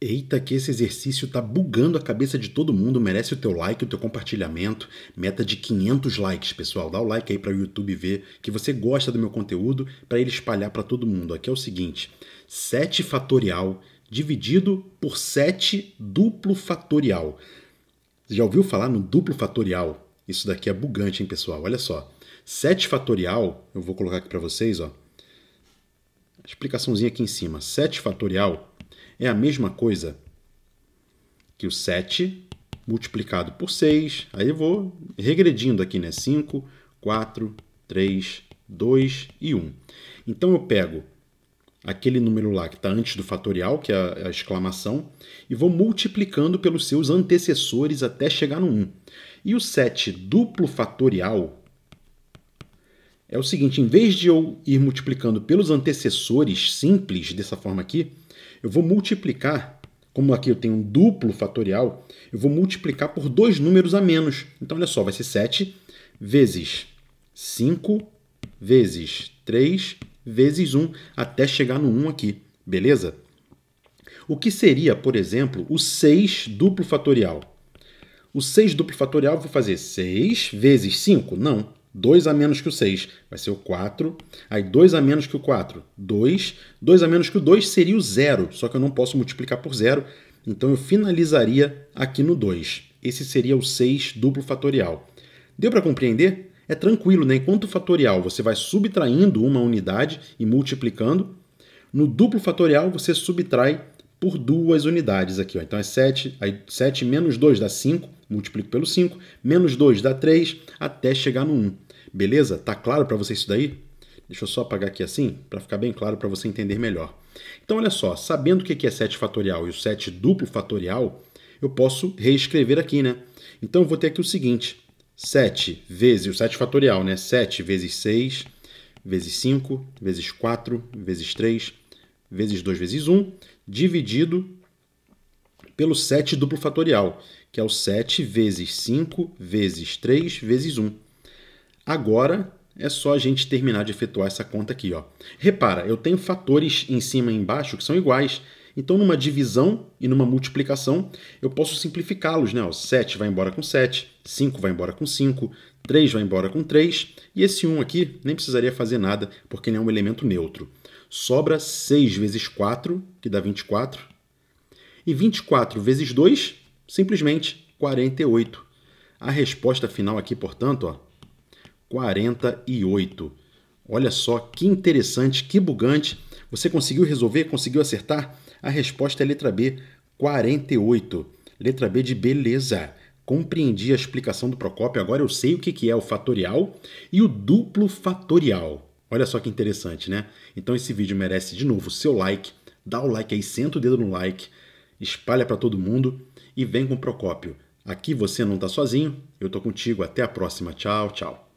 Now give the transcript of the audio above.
Eita, que esse exercício tá bugando a cabeça de todo mundo. Merece o teu like, o teu compartilhamento. Meta de 500 likes, pessoal. Dá o like aí para o YouTube ver que você gosta do meu conteúdo para ele espalhar para todo mundo. Aqui é o seguinte: 7 fatorial dividido por 7 duplo fatorial. já ouviu falar no duplo fatorial? Isso daqui é bugante, hein, pessoal? Olha só. 7 fatorial, eu vou colocar aqui para vocês, ó. Explicaçãozinha aqui em cima. 7 fatorial é a mesma coisa que o 7 multiplicado por 6. Aí eu vou regredindo aqui, né? 5, 4, 3, 2 e 1. Então eu pego aquele número lá que está antes do fatorial, que é, é a exclamação, e vou multiplicando pelos seus antecessores até chegar no 1. E o 7 duplo fatorial é o seguinte, em vez de eu ir multiplicando pelos antecessores simples dessa forma aqui, eu vou multiplicar, como aqui eu tenho um duplo fatorial, eu vou multiplicar por dois números a menos. Então, olha só, vai ser 7 vezes 5 vezes 3 vezes 1 até chegar no 1 aqui, beleza? O que seria, por exemplo, o 6 duplo fatorial? O 6 duplo fatorial eu vou fazer 6 vezes 5? Não. 2 a menos que o 6 vai ser o 4. Aí 2 a menos que o 4, 2. 2 a menos que o 2 seria o 0, só que eu não posso multiplicar por 0, então eu finalizaria aqui no 2. Esse seria o 6 duplo fatorial. Deu para compreender? É tranquilo, né? Enquanto o fatorial você vai subtraindo uma unidade e multiplicando, no duplo fatorial você subtrai por duas unidades aqui. Ó. Então é 7, aí 7 menos 2 dá 5, multiplico pelo 5, menos 2 dá 3, até chegar no 1. Beleza? Tá claro para você isso daí? Deixa eu só apagar aqui assim, para ficar bem claro para você entender melhor. Então, olha só, sabendo o que é 7 fatorial e o 7 duplo fatorial, eu posso reescrever aqui, né? Então, eu vou ter aqui o seguinte, 7 vezes, o 7 fatorial, né? 7 vezes 6, vezes 5, vezes 4, vezes 3, vezes 2, vezes 1, dividido pelo 7 duplo fatorial, que é o 7 vezes 5 vezes 3 vezes 1. Agora é só a gente terminar de efetuar essa conta aqui. Ó. Repara, eu tenho fatores em cima e embaixo que são iguais. Então, numa divisão e numa multiplicação, eu posso simplificá-los. Né? 7 vai embora com 7, 5 vai embora com 5, 3 vai embora com 3, e esse 1 aqui nem precisaria fazer nada, porque ele é um elemento neutro. Sobra 6 vezes 4, que dá 24, e 24 vezes 2, simplesmente 48. A resposta final aqui, portanto, ó, 48. Olha só que interessante, que bugante. Você conseguiu resolver, conseguiu acertar? A resposta é letra B, 48. Letra B de beleza. Compreendi a explicação do Procópio, agora eu sei o que é o fatorial e o duplo fatorial. Olha só que interessante, né? Então esse vídeo merece de novo seu like. Dá o like aí, senta o dedo no like espalha para todo mundo e vem com Procópio. Aqui você não está sozinho, eu estou contigo. Até a próxima. Tchau, tchau.